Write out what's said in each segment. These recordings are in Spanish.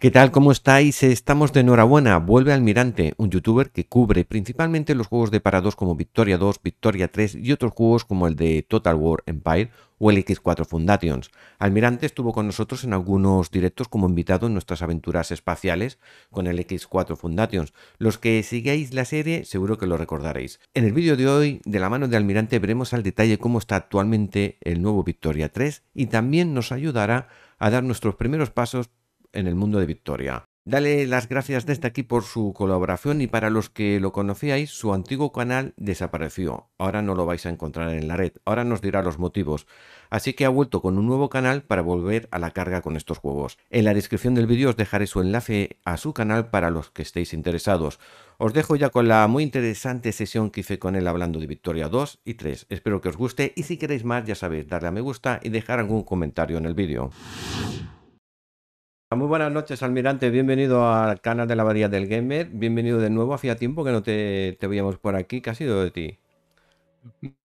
¿Qué tal? ¿Cómo estáis? Estamos de enhorabuena. Vuelve Almirante, un youtuber que cubre principalmente los juegos de parados como Victoria 2, Victoria 3 y otros juegos como el de Total War Empire o el X4 Foundations. Almirante estuvo con nosotros en algunos directos como invitado en nuestras aventuras espaciales con el X4 Foundations. Los que sigáis la serie seguro que lo recordaréis. En el vídeo de hoy, de la mano de Almirante, veremos al detalle cómo está actualmente el nuevo Victoria 3 y también nos ayudará a dar nuestros primeros pasos en el mundo de Victoria. Dale las gracias desde aquí por su colaboración y para los que lo conocíais, su antiguo canal desapareció. Ahora no lo vais a encontrar en la red, ahora nos dirá los motivos. Así que ha vuelto con un nuevo canal para volver a la carga con estos juegos. En la descripción del vídeo os dejaré su enlace a su canal para los que estéis interesados. Os dejo ya con la muy interesante sesión que hice con él hablando de Victoria 2 y 3. Espero que os guste y si queréis más ya sabéis darle a me gusta y dejar algún comentario en el vídeo. Ah, muy buenas noches, almirante. Bienvenido al canal de la Abadía del Gamer. Bienvenido de nuevo. Hacía tiempo que no te, veíamos por aquí. ¿Qué ha sido de ti?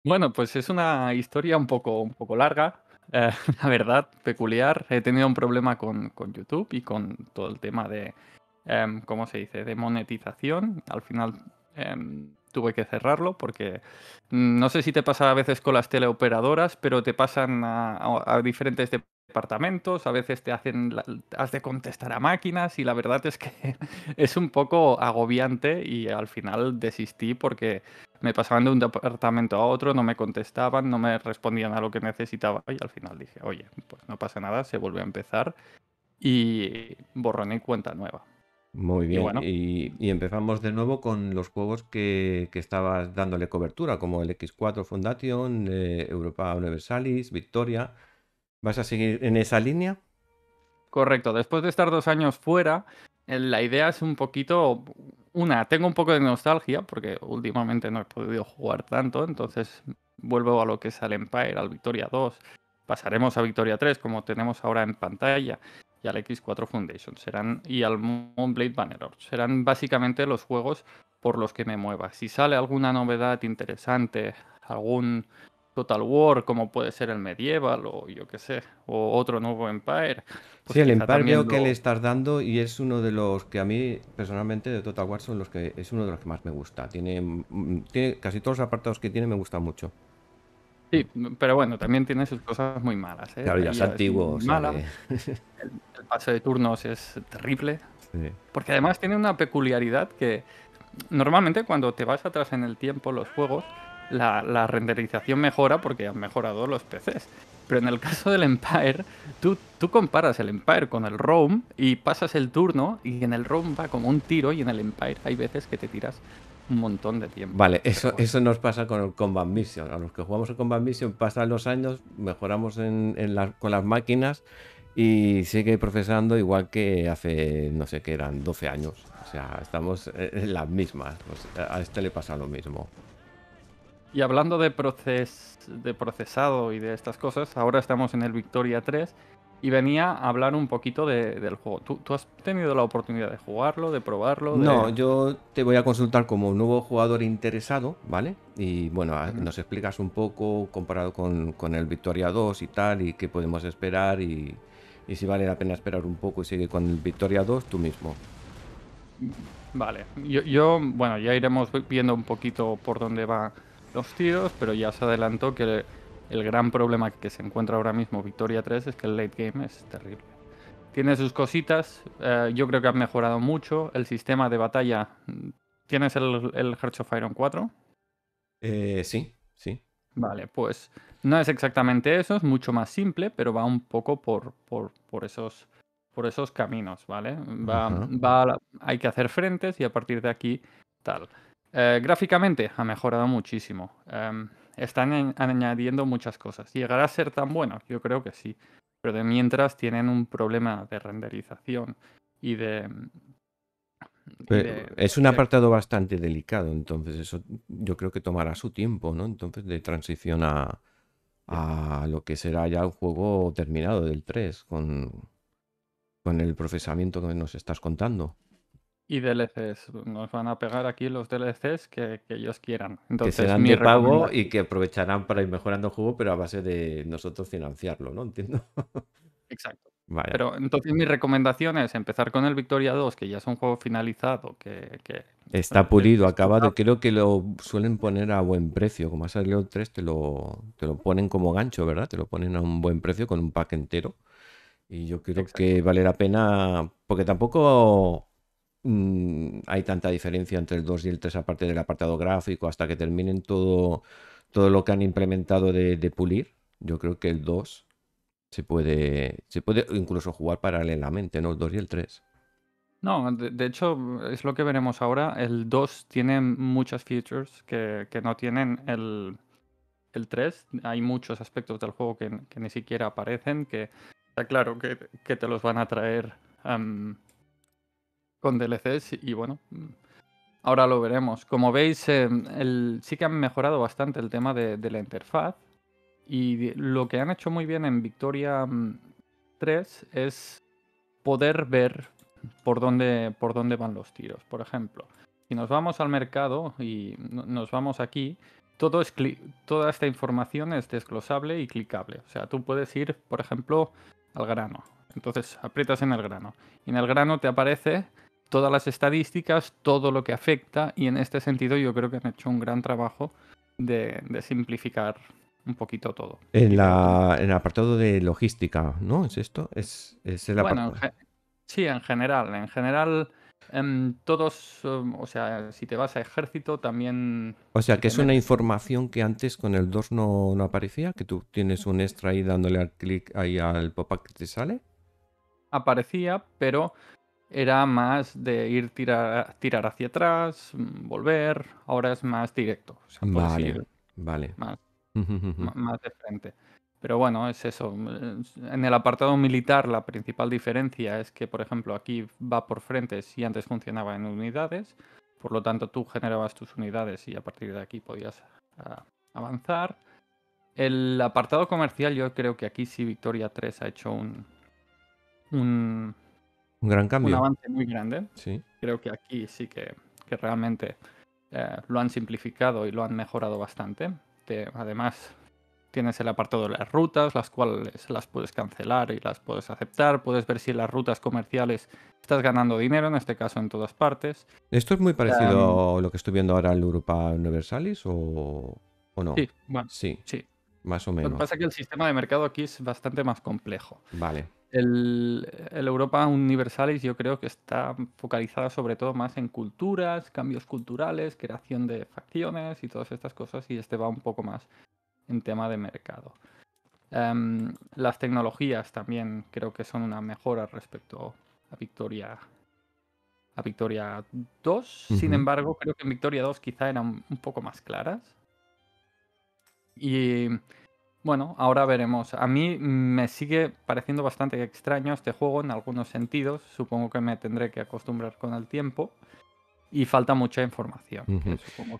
Bueno, pues es una historia un poco, un poco larga, eh, la verdad, peculiar. He tenido un problema con, YouTube y con todo el tema de, em, ¿cómo se dice?, de monetización. Al final, em, tuve que cerrarlo porque mm, no sé si te pasa a veces con las teleoperadoras, pero te pasan a, diferentes departamentos, a veces te hacen, has de contestar a máquinas y la verdad es que es un poco agobiante y al final desistí porque me pasaban de un departamento a otro, no me contestaban, no me respondían a lo que necesitaba y al final dije, oye, pues no pasa nada, se volvió a empezar y borrón cuenta nueva. Muy bien, y, empezamos de nuevo con los juegos que, estabas dándole cobertura, como el X4 Foundation, eh, Europa Universalis, Victoria. ¿Vas a seguir en esa línea? Correcto, después de estar dos años fuera, eh, la idea es un poquito, una, tengo un poco de nostalgia, porque últimamente no he podido jugar tanto, entonces vuelvo a lo que es al Empire, al Victoria 2, pasaremos a Victoria 3, como tenemos ahora en pantalla y al X4 Foundation serán, y al Moonblade Bannerlord. Serán básicamente los juegos por los que me mueva. Si sale alguna novedad interesante, algún Total War, como puede ser el Medieval o yo qué sé, o otro nuevo Empire. Pues sí, el Empire veo que le estás dando y es uno de los que a mí personalmente de Total War son los que es uno de los que más me gusta. Tiene, mm, tiene casi todos los apartados que tiene me gusta mucho. Sí, pero bueno, también tiene sus cosas muy malas. ¿eh? Claro, ya es antiguo. El, paso de turnos es terrible. Porque además tiene una peculiaridad que normalmente cuando te vas atrás en el tiempo los juegos, la, renderización mejora porque han mejorado los PCs. Pero en el caso del Empire, tú, tú comparas el Empire con el Rome y pasas el turno y en el Rome va como un tiro y en el Empire hay veces que te tiras un montón de tiempo. Vale, eso, eso nos pasa con el Combat Mission. A los que jugamos el Combat Mission pasan los años, mejoramos en, en con las máquinas y sigue procesando igual que hace, no sé qué eran, 12 años. O sea, estamos en las mismas. Pues, a este le pasa lo mismo. Y hablando de, de procesado y de estas cosas, ahora estamos en el Victoria 3 y venía a hablar un poquito del juego. ¿Tú, has tenido la oportunidad de jugarlo, de probarlo? No, yo te voy a consultar como un nuevo jugador interesado, ¿vale? Y bueno, ah, nos explicas un poco comparado con, el Victoria 2 y tal, y qué podemos esperar, y, si vale la pena esperar un poco y seguir con el Victoria 2 tú mismo. Vale, yo, yo, bueno, ya iremos viendo un poquito por dónde van los tiros, pero ya se adelantó que el gran problema que se encuentra ahora mismo Victoria 3 es que el late game es terrible. Tiene sus cositas, eh, yo creo que ha mejorado mucho. El sistema de batalla. ¿Tienes el, el Hearts of Iron 4? Eh, sí, sí. Vale, pues no es exactamente eso, es mucho más simple, pero va un poco por, por, esos, por esos caminos, ¿vale? Va, va hay que hacer frentes y a partir de aquí tal. Eh, gráficamente ha mejorado muchísimo. Em, están añadiendo muchas cosas. ¿Llegará a ser tan bueno? Yo creo que sí. Pero de mientras tienen un problema de renderización y de... es un apartado bastante delicado, entonces eso yo creo que tomará su tiempo, ¿no? Entonces de transición a, lo que será ya un juego terminado del 3 con, con el procesamiento que nos estás contando y DLCs. Nos van a pegar aquí los DLCs que, ellos quieran. Entonces, que serán pago y que aprovecharán para ir mejorando el juego, pero a base de nosotros financiarlo, ¿no? Entiendo. Exacto. Pero entonces mi recomendación es empezar con el Victoria 2, que ya es un juego finalizado, que... Está pulido, acabado. Creo que lo suelen poner a buen precio. Como ha salido el 3, te lo, te lo ponen como gancho, ¿verdad? Te lo ponen a un buen precio con un pack entero. Y yo creo que vale la pena, porque tampoco Mm, hay tanta diferencia entre el 2 y el 3 aparte del apartado gráfico, hasta que terminen todo, todo lo que han implementado de, pulir, yo creo que el 2 se puede, se puede incluso jugar paralelamente, ¿no? El 2 y el 3. No, de, hecho es lo que veremos ahora. El 2 tiene muchas features que, no tienen el, el 3. Hay muchos aspectos del juego que, ni siquiera aparecen, que está claro que, te los van a traer con DLCs y bueno, mm, ahora lo veremos. Como veis, em, sí que han mejorado bastante el tema de, la interfaz y lo que han hecho muy bien en Victoria 3 mm, es poder ver por dónde, por dónde van los tiros. Por ejemplo, si nos vamos al mercado y nos vamos aquí, todo es toda esta información es desglosable y clicable. O sea, tú puedes ir, por ejemplo, al grano. Entonces aprietas en el grano. Y en el grano te aparece todas las estadísticas, todo lo que afecta, y en este sentido yo creo que han hecho un gran trabajo de, simplificar un poquito todo. En, la, el apartado de logística, ¿no? ¿Es esto? Es, bueno, sí, en general. En general, en em, todos, em, o sea, si te vas a ejército también... O sea, que es una información que antes con el DOS no, no aparecía, que tú tienes un extra ahí dándole al clic ahí al pop-up que te sale. Aparecía, pero era más de ir tirar, tirar hacia atrás, mm, volver, ahora es más directo. vale, vale. Más, más de frente. Pero bueno, es eso. Mm, en el apartado militar la principal diferencia es que, por ejemplo, aquí va por frentes y antes funcionaba en unidades. Por lo tanto, tú generabas tus unidades y a partir de aquí podías ah, avanzar. El apartado comercial, yo creo que aquí sí Victoria 3 ha hecho un, un un gran cambio. Un avance muy grande. Creo que aquí sí que, realmente eh, lo han simplificado y lo han mejorado bastante. además, tienes el apartado de las rutas, las cuales las puedes cancelar y las puedes aceptar. Puedes ver si las rutas comerciales estás ganando dinero, en este caso en todas partes. ¿Esto es muy parecido em, a lo que estoy viendo ahora en Europa Universalis o, no? Sí, sí. sí. Más o menos. Lo que pasa es que el sistema de mercado aquí es bastante más complejo. Vale. El, Europa Universalis yo creo que está focalizada sobre todo más en culturas, cambios culturales, creación de facciones y todas estas cosas, y este va un poco más en tema de mercado. Em, las tecnologías también creo que son una mejora respecto a Victoria a Victoria 2. Sin embargo, creo que en Victoria 2 quizá eran un poco más claras. Y bueno, ahora veremos. A mí me sigue pareciendo bastante extraño este juego en algunos sentidos. Supongo que me tendré que acostumbrar con el tiempo. Y falta mucha información.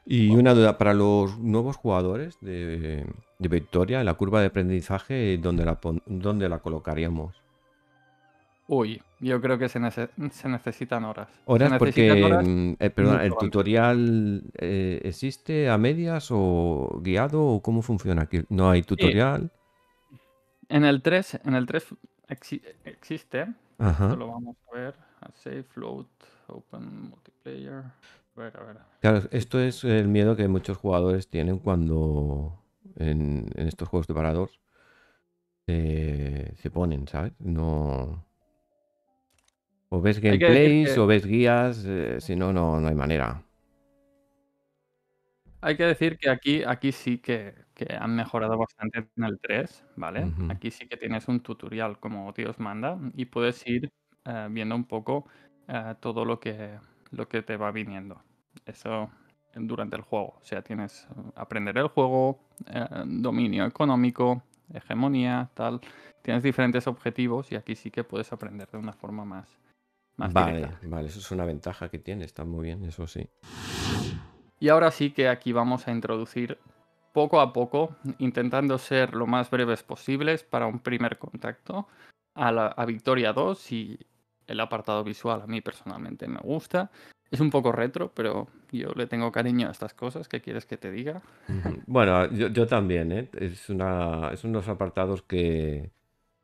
y una duda, para los nuevos jugadores de, Victoria, la curva de aprendizaje, ¿dónde la, ¿dónde la colocaríamos? Uy, yo creo que se, necesitan horas. Horas porque, mm, eh, perdón, ¿el tutorial eh, existe a medias o guiado o cómo funciona aquí? ¿No hay eh, tutorial? En el 3, en el 3 existe. Ajá. Esto lo vamos a ver. Save, float, open multiplayer. Claro, esto es el miedo que muchos jugadores tienen cuando en, estos juegos de parador se ponen, ¿sabes? No o ves gameplays, o ves guías, eh, si no, no hay manera. Hay que decir que aquí, aquí sí que, han mejorado bastante en el 3, ¿vale? Aquí sí que tienes un tutorial como Dios manda y puedes ir eh, viendo un poco eh, todo lo que, lo que te va viniendo. Eso durante el juego. O sea, tienes aprender el juego, dominio económico, hegemonía, tal. Tienes diferentes objetivos y aquí sí que puedes aprender de una forma más, vale, vale, eso es una ventaja que tiene, está muy bien, eso sí. Y ahora sí que aquí vamos a introducir poco a poco, intentando ser lo más breves posibles para un primer contacto, a, Victoria 2 y el apartado visual a mí personalmente me gusta. Es un poco retro, pero yo le tengo cariño a estas cosas. ¿Qué quieres que te diga? Bueno, yo, también, ¿eh? Es, una, es unos apartados que,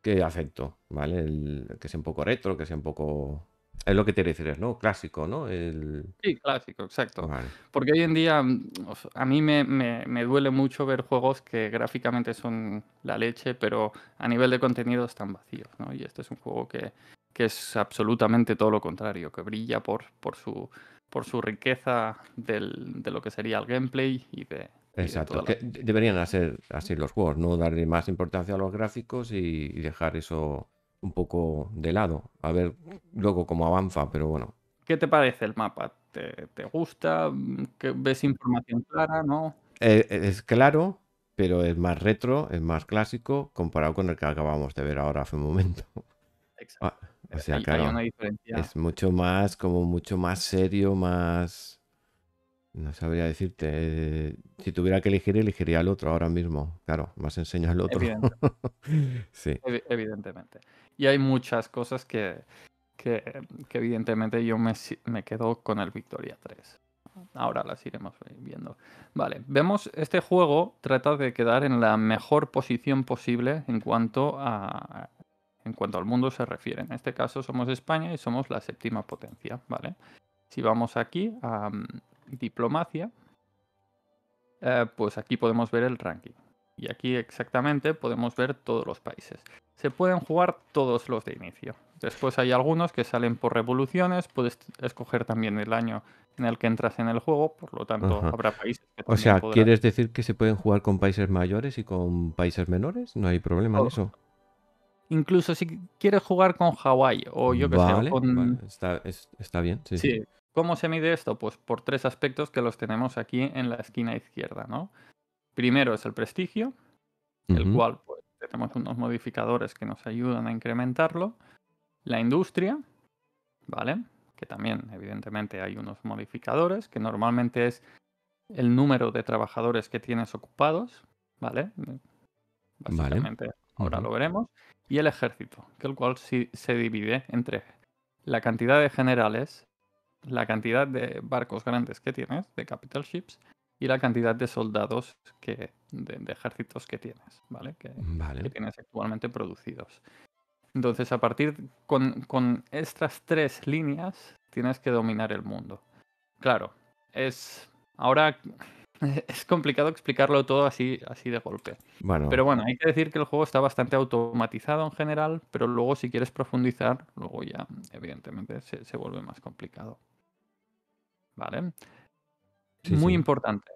que acepto, ¿vale? que sea un poco retro, que sea un poco es lo que te refieres, ¿no? Clásico, ¿no? El... Sí, clásico, exacto. Porque hoy en día mm, a mí me, duele mucho ver juegos que gráficamente son la leche, pero a nivel de contenido están vacíos, ¿no? Y este es un juego que, es absolutamente todo lo contrario, que brilla por, por, su, por su riqueza de lo que sería el gameplay y de... Exacto, deberían hacer así los juegos, no darle más importancia a los gráficos y dejar eso un poco de lado. A ver luego cómo avanza, pero bueno. ¿Qué te parece el mapa? ¿Te, gusta? que ¿Ves información clara? ¿No? Eh, eh, es claro, pero es más retro, es más clásico comparado con el que acabamos de ver ahora hace un momento. Exacto. Ah, es mucho más, como mucho más serio, más no sabría decirte. Eh, si tuviera que elegir, elegiría el otro ahora mismo. Claro, más enseño el otro. sí. evidentemente. Y hay muchas cosas que, que, evidentemente yo me, me, quedo con el Victoria 3. Ahora las iremos viendo. Vale, vemos este juego trata de quedar en la mejor posición posible en cuanto a en cuanto al mundo se refiere. En este caso somos España y somos la séptima potencia, ¿vale? Si vamos aquí a, diplomacia, eh, pues aquí podemos ver el ranking. Y aquí exactamente podemos ver todos los países. Se pueden jugar todos los de inicio. Después hay algunos que salen por revoluciones. Puedes escoger también el año en el que entras en el juego. Por lo tanto, habrá países. Que o sea, ¿quieres decir que se pueden jugar con países mayores y con países menores? No hay problema en eso. Incluso si quieres jugar con Hawái o yo que sé, Está, bien, sí. ¿Cómo se mide esto? Pues por tres aspectos que los tenemos aquí en la esquina izquierda, ¿no? Primero es el prestigio, el cual pues, tenemos unos modificadores que nos ayudan a incrementarlo. La industria, ¿vale? Que también, evidentemente, hay unos modificadores, que normalmente es el número de trabajadores que tienes ocupados, ¿vale? Básicamente, ahora lo veremos. Y el ejército, que el cual se divide entre la cantidad de generales la cantidad de barcos grandes que tienes, de capital ships, y la cantidad de soldados que, de, ejércitos que tienes, ¿vale? Que, tienes actualmente producidos. Entonces, a partir con, estas tres líneas, tienes que dominar el mundo. Claro, es. Ahora es complicado explicarlo todo así, así de golpe. Pero bueno, hay que decir que el juego está bastante automatizado en general, pero luego si quieres profundizar, luego ya evidentemente se vuelve más complicado. ¿vale? Muy importante,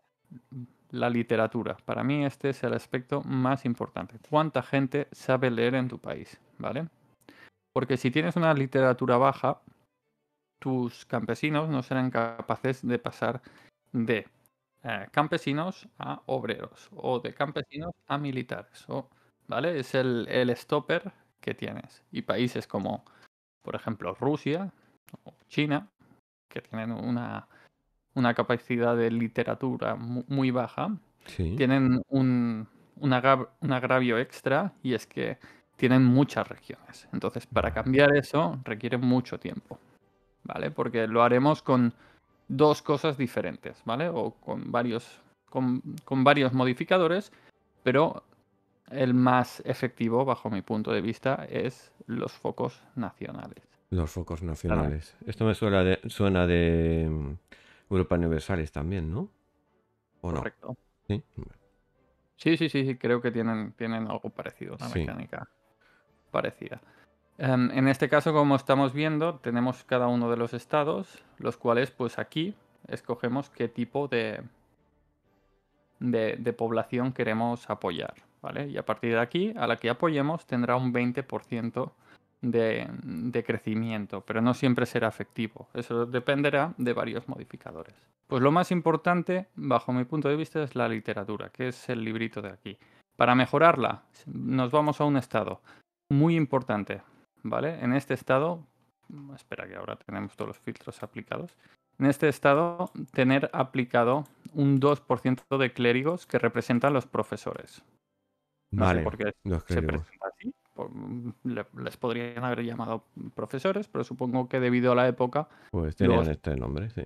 la literatura. Para mí este es el aspecto más importante. ¿Cuánta gente sabe leer en tu país? ¿Vale? Porque si tienes una literatura baja, tus campesinos no serán capaces de pasar de eh, campesinos a obreros o de campesinos a militares. O, ¿Vale? Es el, el stopper que tienes. Y países como, por ejemplo, Rusia o China, que tienen una una capacidad de literatura muy baja, tienen un, agravio extra y es que tienen muchas regiones. Entonces, para cambiar eso requiere mucho tiempo, ¿vale? Porque lo haremos con dos cosas diferentes, ¿vale? O con varios, con, varios modificadores, pero el más efectivo, bajo mi punto de vista, es los focos nacionales. Los focos nacionales. Esto me suena suena de Europa universales también, ¿no? Correcto. ¿Sí? ¿Sí? Sí, creo que tienen, tienen algo parecido, una mecánica parecida. Em, en este caso, como estamos viendo, tenemos cada uno de los estados, los cuales, pues aquí escogemos qué tipo de, de, población queremos apoyar, ¿vale? Y a partir de aquí, a la que apoyemos, tendrá un 20% Mm, de, crecimiento, pero no siempre será efectivo. Eso dependerá de varios modificadores. Pues lo más importante, bajo mi punto de vista, es la literatura, que es el librito de aquí. Para mejorarla, nos vamos a un estado muy importante, ¿vale? En este estado, mm, espera que ahora tenemos todos los filtros aplicados. En este estado, tener aplicado un 2% de clérigos que representan los profesores. vale, sé Mm, les podrían haber llamado profesores, pero supongo que debido a la época... Pues tenían este nombre, sí.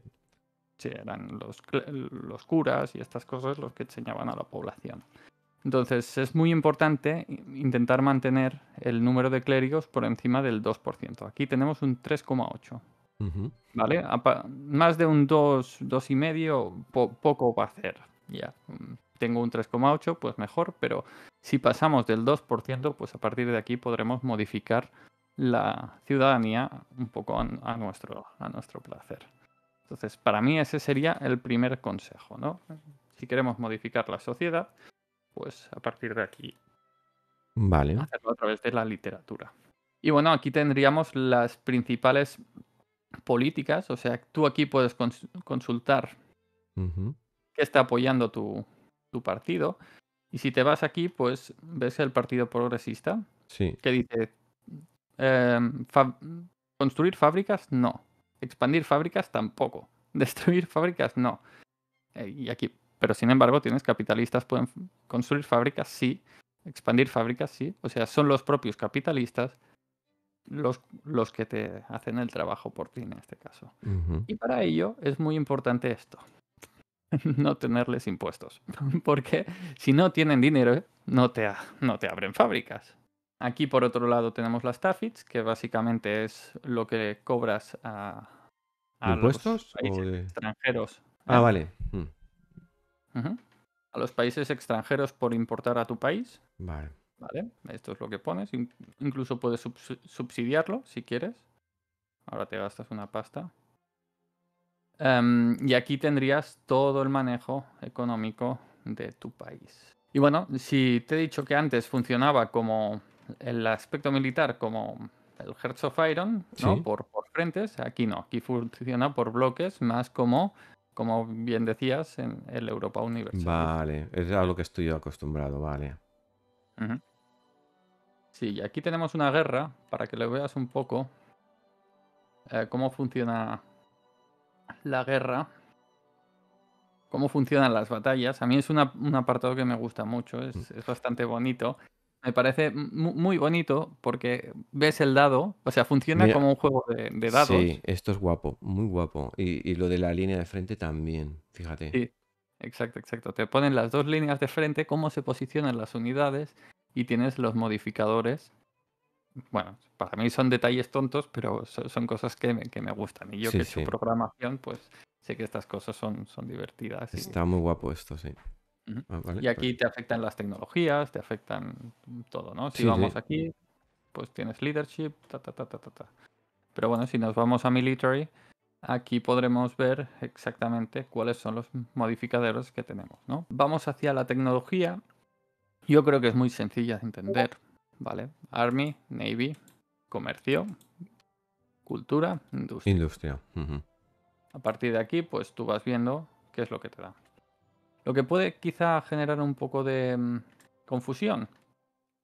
Sí, eran los, curas y estas cosas los que enseñaban a la población. Entonces es muy importante intentar mantener el número de clérigos por encima del 2%. Aquí tenemos un 3,8%. ¿Vale? más de un 2, 2,5 medio poco va a hacer. Ya. Mm, tengo un 3,8, pues mejor, pero si pasamos del 2%, pues a partir de aquí podremos modificar la ciudadanía un poco a nuestro, a nuestro placer. Entonces, para mí ese sería el primer consejo, ¿no? Si queremos modificar la sociedad, pues a partir de aquí. Vale. Hacerlo a través de la literatura. Y bueno, aquí tendríamos las principales políticas, o sea, tú aquí puedes consultar qué está apoyando tu, tu partido, y si te vas aquí, pues ves el Partido Progresista, que dice, em, construir fábricas, no. Expandir fábricas, tampoco. Destruir fábricas, no. Eh, y aquí, pero sin embargo, tienes capitalistas, pueden construir fábricas, sí. Expandir fábricas, sí. O sea, son los propios capitalistas los, que te hacen el trabajo por ti en este caso. Y para ello es muy importante esto. no tenerles impuestos. Porque si no tienen dinero, no te, no te abren fábricas. Aquí por otro lado tenemos las TAFITs, que básicamente es lo que cobras a, a los extranjeros. Ah, vale. Mm. A los países extranjeros por importar a tu país. Vale. Vale, esto es lo que pones. Incluso puedes subsidiarlo si quieres. Ahora te gastas una pasta. Em, y aquí tendrías todo el manejo económico de tu país. Y bueno, si te he dicho que antes funcionaba como el aspecto militar, como el Hertz of Iron, ¿no? Por, frentes, aquí no, aquí funciona por bloques, más como, como bien decías, en el Europa Universal. Vale, es a lo que estoy acostumbrado, vale. Sí, y aquí tenemos una guerra, para que le veas un poco eh, cómo funciona la guerra, cómo funcionan las batallas. A mí es un apartado que me gusta mucho, es, mm. bastante bonito. Me parece muy bonito porque ves el dado, o sea, funciona como un juego de, dados. Sí, esto es guapo, muy guapo. Y, y, lo de la línea de frente también, fíjate. Sí, exacto, exacto. Te ponen las dos líneas de frente, cómo se posicionan las unidades y tienes los modificadores bueno, para mí son detalles tontos, pero son cosas que me, gustan. Y yo que su programación, pues sé que estas cosas son, son divertidas. Está muy guapo esto, sí. Ah, y aquí pues. te afectan las tecnologías, te afectan todo, ¿no? Si vamos aquí, pues tienes leadership, ta, ta, ta, ta, ta, ta. Pero bueno, si nos vamos a military, aquí podremos ver exactamente cuáles son los modificadores que tenemos, ¿no? Vamos hacia la tecnología. Yo creo que es muy sencilla de entender Vale. Army, Navy, comercio, cultura, industria. A partir de aquí, pues tú vas viendo qué es lo que te da. Lo que puede quizá generar un poco de mm, confusión,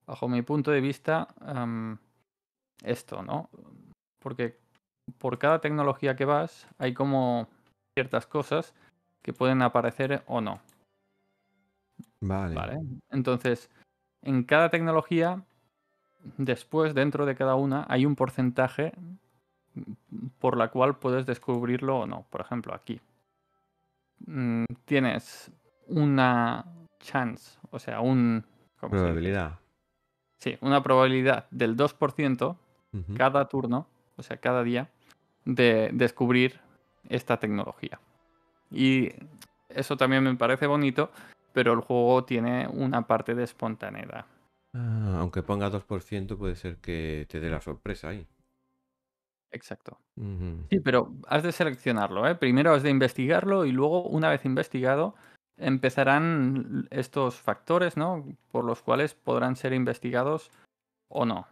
bajo mi punto de vista, em, esto, ¿no? Porque por cada tecnología que vas, hay como ciertas cosas que pueden aparecer o no. ¿Vale? Entonces, en cada tecnología después dentro de cada una hay un porcentaje por la cual puedes descubrirlo o no. Por ejemplo, aquí mm, tienes una chance, o sea, un... Probabilidad. sí, una probabilidad del 2% cada turno, o sea, cada día, de descubrir esta tecnología. Y eso también me parece bonito, pero el juego tiene una parte de espontaneidad. Ah, aunque ponga 2%, puede ser que te dé la sorpresa ahí. Exacto. Sí, pero has de seleccionarlo. ¿eh? Primero has de investigarlo y luego, una vez investigado, empezarán estos factores ¿no? por los cuales podrán ser investigados o no.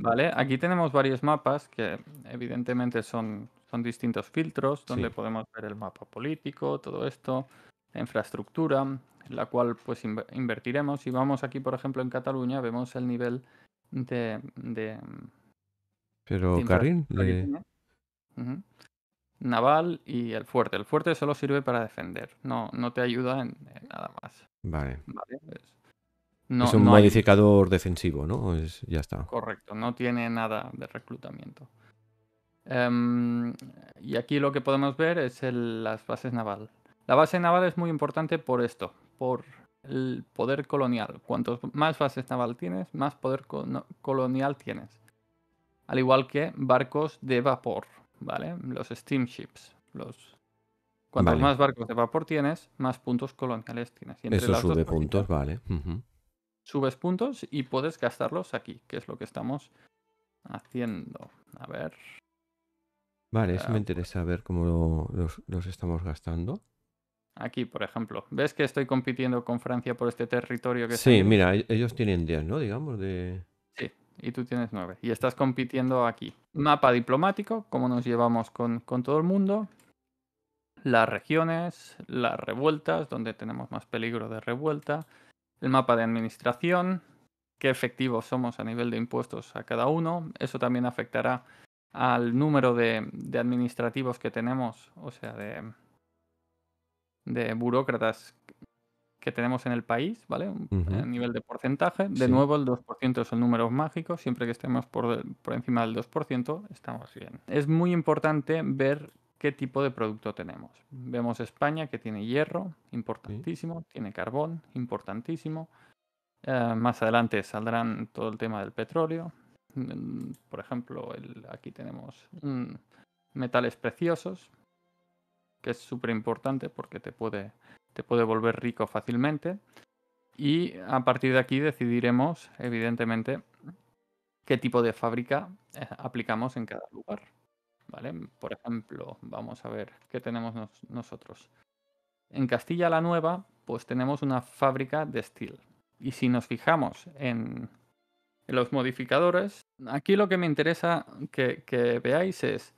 ¿Vale? Aquí tenemos varios mapas que evidentemente son, son distintos filtros donde podemos ver el mapa político, todo esto infraestructura, en la cual pues invertiremos. Si vamos aquí, por ejemplo, en Cataluña, vemos el nivel de... Pero, de naval y el fuerte. El fuerte solo sirve para defender, no, no te ayuda en, nada más. Vale. Pues, es un modificador defensivo, ¿no? Es... ya está. Correcto, no tiene nada de reclutamiento. Em, y aquí lo que podemos ver es las bases naval. La base naval es muy importante por esto, por el poder colonial. Cuantos más bases naval tienes, más poder colonial tienes. Al igual que barcos de vapor, ¿vale? Los steamships. Los... Cuantos más barcos de vapor tienes, más puntos coloniales tienes. Eso sube puntos, vale. Subes puntos y puedes gastarlos aquí, que es lo que estamos haciendo. A ver. Vale, eso me ah, interesa ver cómo los estamos gastando. Aquí, por ejemplo. ¿Ves que estoy compitiendo con Francia por este territorio que Sí, mira, e-, ellos tienen 10, ¿no? Digamos, de... Sí, y tú tienes 9. Y estás compitiendo aquí. Mapa diplomático, cómo nos llevamos con, con todo el mundo. Las regiones, las revueltas, donde tenemos más peligro de revuelta. El mapa de administración, qué efectivos somos a nivel de impuestos a cada uno. Eso también afectará al número de, de administrativos que tenemos, o sea, de, de burócratas que tenemos en el país, ¿vale? A eh, nivel de porcentaje. De nuevo, el 2% es el número mágico. Siempre que estemos por, encima del 2%, estamos bien. Es muy importante ver qué tipo de producto tenemos. Vemos España, que tiene hierro, importantísimo. Tiene carbón, importantísimo. Eh, más adelante saldrán todo el tema del petróleo. Mm, por ejemplo, el, aquí tenemos metales preciosos, que es súper importante porque te puede, te puede volver rico fácilmente. Y a partir de aquí decidiremos, evidentemente, qué tipo de fábrica eh, aplicamos en cada lugar. ¿Vale? Por ejemplo, vamos a ver qué tenemos nosotros. En Castilla la Nueva, pues tenemos una fábrica de steel. Y si nos fijamos en, los modificadores, aquí lo que me interesa que veáis es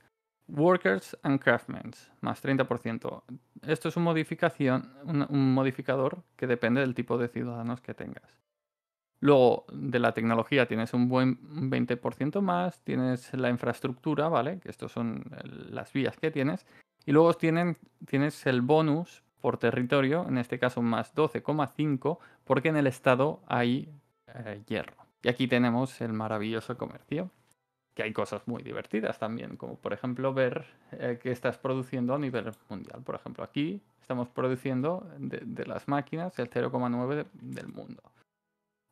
Workers and Craftsmen, más 30%. Esto es un, modificación, un, modificador que depende del tipo de ciudadanos que tengas. Luego, de la tecnología tienes un buen 20% más, tienes la infraestructura, ¿vale? Que estos son las vías que tienes. Y luego tienes el bonus por territorio, en este caso más 12,5, porque en el estado hay eh, hierro. Y aquí tenemos el maravilloso comercio que hay cosas muy divertidas también, como por ejemplo ver eh, qué estás produciendo a nivel mundial. Por ejemplo, aquí estamos produciendo de, las máquinas el 0,9 del mundo.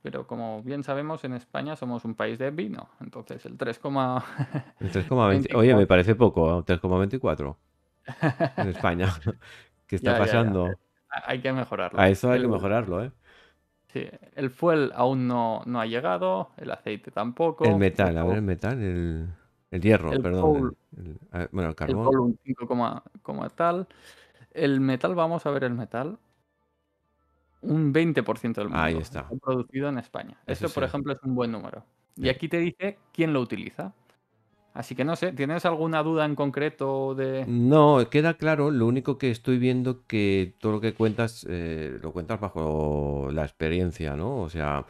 Pero como bien sabemos, en España somos un país de vino. Entonces el 3,20. Oye, me parece poco, 3,24 ¿eh? en España. ¿Qué está pasando? Hay que mejorarlo. A eso hay que mejorarlo, ¿eh? Sí, el fuel aún no, ha llegado, el aceite tampoco. El metal, a ver, el metal, el, el hierro, perdón. el, ah, bueno, el carbón. El como tal. El metal, vamos a ver el metal. Un 20% del mundo Ahí está. producido en España. Eso Esto, por ejemplo, es un buen número. Y aquí te dice quién lo utiliza. Así que no sé, ¿tienes alguna duda en concreto de...? No, queda claro, lo único que estoy viendo que todo lo que cuentas eh, lo cuentas bajo la experiencia, ¿no? O sea,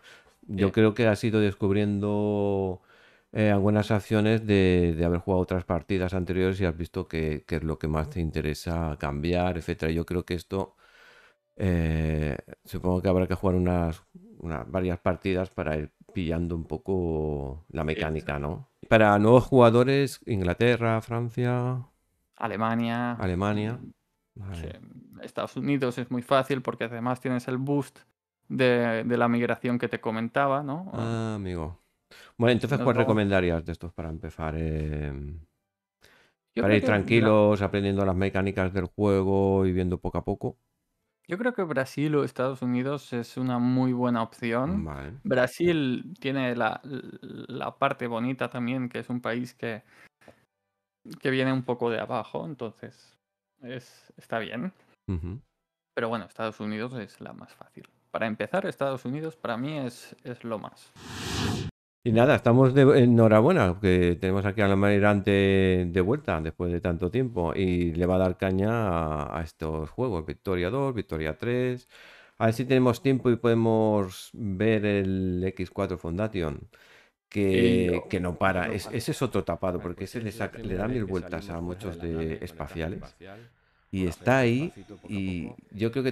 yo eh. creo que has ido descubriendo eh, algunas acciones de, haber jugado otras partidas anteriores y has visto que, es lo que más te interesa cambiar, etcétera. Yo creo que esto supongo que habrá que jugar unas, unas varias partidas para ir pillando un poco la mecánica, ¿no? para nuevos jugadores, Inglaterra, Francia. Alemania. Alemania. Estados Unidos es muy fácil porque además tienes el boost de, la migración que te comentaba, ¿no? Ah, amigo. Bueno, entonces, ¿cuál recomendarías de estos para empezar? Eh, para ir tranquilos, aprendiendo las mecánicas del juego y viendo poco a poco. Yo creo que Brasil o Estados Unidos es una muy buena opción. Brasil tiene la, parte bonita también, que es un país que, que viene un poco de abajo, entonces es, está bien. Pero bueno, Estados Unidos es la más fácil. Para empezar, Estados Unidos para mí es, es lo más. Y nada, estamos de enhorabuena, porque tenemos aquí a la manera de vuelta después de tanto tiempo y le va a dar caña a, estos juegos, Victoria 2, Victoria 3. A ver si tenemos tiempo y podemos ver el X4 Foundation, que, no, para. ese es otro tapado, porque pues ese le, da mil vueltas a muchos de espaciales y está ahí y yo creo que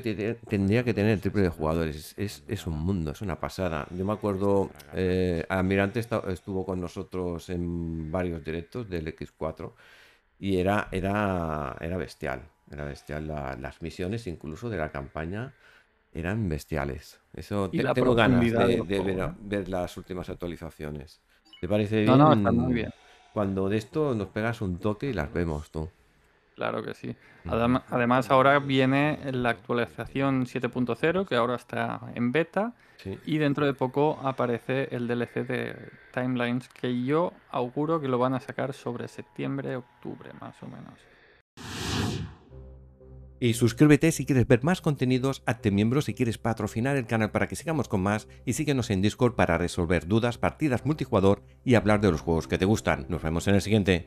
tendría que tener el triple de jugadores. Es, un mundo, es una pasada. Yo me acuerdo, eh, Almirante estuvo con nosotros en varios directos del X4 y era, era, era bestial. Era bestial las misiones, incluso de la campaña, eran bestiales. Eso tengo ganas de, ver, las últimas actualizaciones. ¿Te parece muy bien. Cuando de esto nos pegas un toque y las vemos tú. Claro que sí. además, ahora viene la actualización 7.0, que ahora está en beta, y dentro de poco aparece el DLC de Timelines, que yo auguro que lo van a sacar sobre septiembre, octubre, más o menos. Y suscríbete si quieres ver más contenidos, hazte miembro si quieres patrocinar el canal para que sigamos con más y síguenos en Discord para resolver dudas, partidas multijugador y hablar de los juegos que te gustan. Nos vemos en el siguiente.